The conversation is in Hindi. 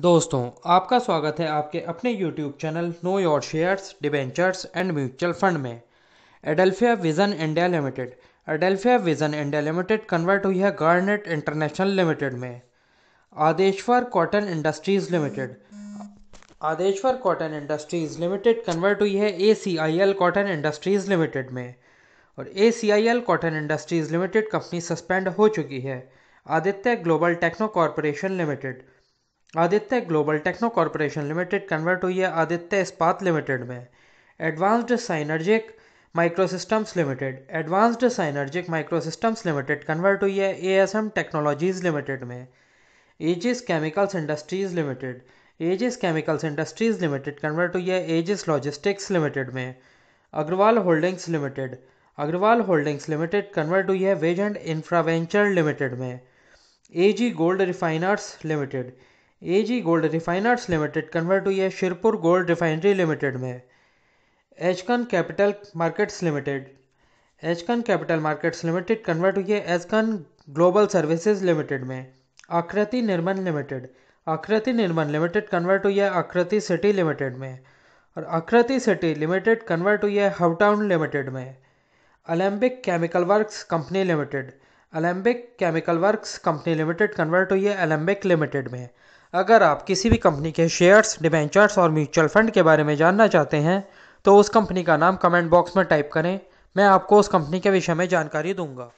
दोस्तों आपका स्वागत है आपके अपने YouTube channel know your shares debentures and mutual fund में Adelphia vision India limited Adelphia vision India limited convert हुई है गार्नेट इंटरनेशनल लिमिटेड में Adeshwar cotton industries limited Adeshwar cotton industries limited convert हुई है A C I L cotton industries limited में और A C I L cotton industries limited company suspend हो चुकी है Aditya global techno corporation limited Aditya global techno corporation limited convert हुई है आदित्य इस्पात लिमिटेड में advanced synergic microsystems limited advanced synergic microsystems limited convert हुई है A S M technologies limited में Aegis chemicals industries limited Aegis chemicals industries limited convert हुई है एजिस लॉजिस्टिक्स लिमिटेड में Agarwal holdings limited Agarwal holdings limited convert हुई है वेज एंड इंफ्रावेंचर लिमिटेड में AG gold refiners limited A G gold refiners limited convert हुई है शिरपुर गोल्ड रिफाइनरी लिमिटेड में एचकन कैपिटल मार्केट्स लिमिटेड एचकन कैपिटल मार्केट्स लिमिटेड कन्वर्ट हुई है एचकन ग्लोबल सर्विसेज लिमिटेड में आकृति निर्मन लिमिटेड आकृति निर्मन लिमिटेड कन्वर्ट हुई है आकृति सिटी लिमिटेड में और आकृति सिटी लिमिटेड कन्वर्ट हुई है हवटाउन लिमिटेड में Alembic chemical works company limited Alembic chemical works company limited convert हुई है अलेम्बिक लिमिटेड में अगर आप किसी भी कंपनी के शेयर्स डिबेंचर्स और म्यूचुअल फंड के बारे में जानना चाहते हैं तो उस कंपनी का नाम कमेंट बॉक्स में टाइप करें मैं आपको उस कंपनी के विषय में जानकारी दूंगा